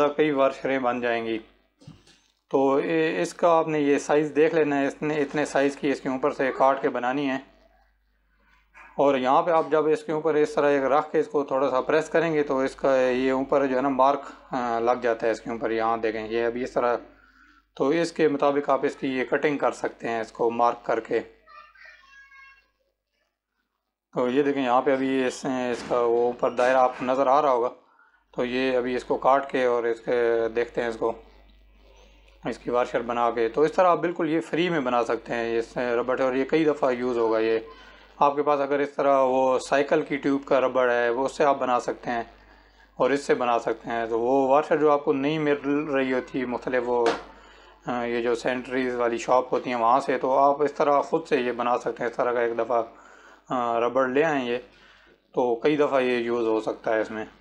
तो कई बार शरें बन जाएंगी तो इसका आपने ये साइज़ देख लेना है इसने इतने साइज़ की इसके ऊपर से काट के बनानी है और यहाँ पे आप जब इसके ऊपर इस तरह एक रख के इसको थोड़ा सा प्रेस करेंगे तो इसका ये ऊपर जो है ना मार्क लग जाता है इसके ऊपर यहाँ देखें ये अभी इस तरह तो इसके मुताबिक आप इसकी ये कटिंग कर सकते हैं इसको मार्क करके तो ये देखें यहाँ पे अभी इस, इसका वो ऊपर दायरा आपको नज़र आ रहा होगा तो ये अभी इसको काट के और इसके देखते हैं इसको इसकी वाशर बना के तो इस तरह आप बिल्कुल ये फ्री में बना सकते हैं ये रबड़ और ये कई दफ़ा यूज़ होगा ये आपके पास अगर इस तरह वो साइकिल की ट्यूब का रबड़ है वो उससे आप बना सकते हैं और इससे बना सकते हैं तो वो वार्शर जो आपको नहीं मिल रही होती मुख्तल वो ये जो सेंट्रीज वाली शॉप होती हैं वहाँ से तो आप इस तरह ख़ुद से ये बना सकते हैं इस तरह का एक दफ़ा रबड़ ले आएँ ये तो कई दफ़ा ये यूज़ हो सकता है इसमें